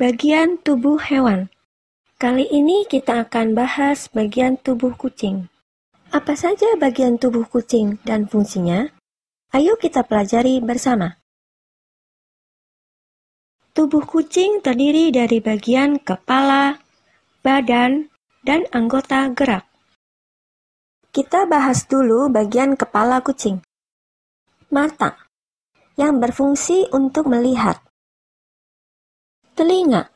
Bagian tubuh hewan. Kali ini kita akan bahas bagian tubuh kucing. Apa saja bagian tubuh kucing dan fungsinya? Ayo kita pelajari bersama. Tubuh kucing terdiri dari bagian kepala, badan, dan anggota gerak. Kita bahas dulu bagian kepala kucing. Mata, yang berfungsi untuk melihat telinga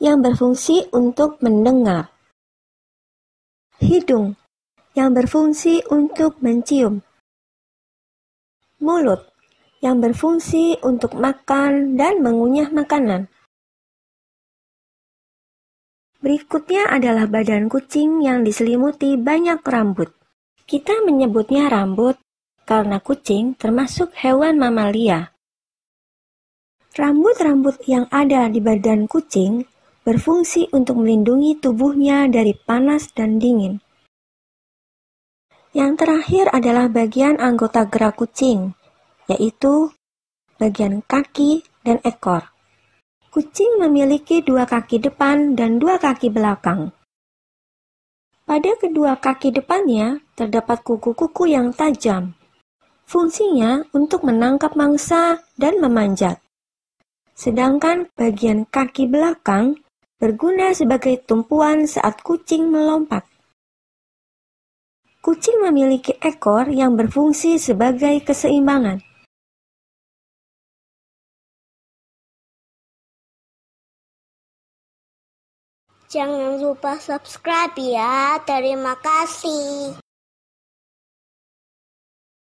yang berfungsi untuk mendengar, hidung yang berfungsi untuk mencium, mulut yang berfungsi untuk makan dan mengunyah makanan. Berikutnya adalah badan kucing yang diselimuti banyak rambut. Kita menyebutnya rambut karena kucing termasuk hewan mamalia Rambut-rambut yang ada di badan kucing berfungsi untuk melindungi tubuhnya dari panas dan dingin. Yang terakhir adalah bagian anggota gerak kucing, yaitu bagian kaki dan ekor. Kucing memiliki dua kaki depan dan dua kaki belakang. Pada kedua kaki depannya terdapat kuku-kuku yang tajam. Fungsinya untuk menangkap mangsa dan memanjat sedangkan bagian kaki belakang berguna sebagai tumpuan saat kucing melompat. Kucing memiliki ekor yang berfungsi sebagai keseimbangan. Jangan lupa subscribe ya. Terima kasih.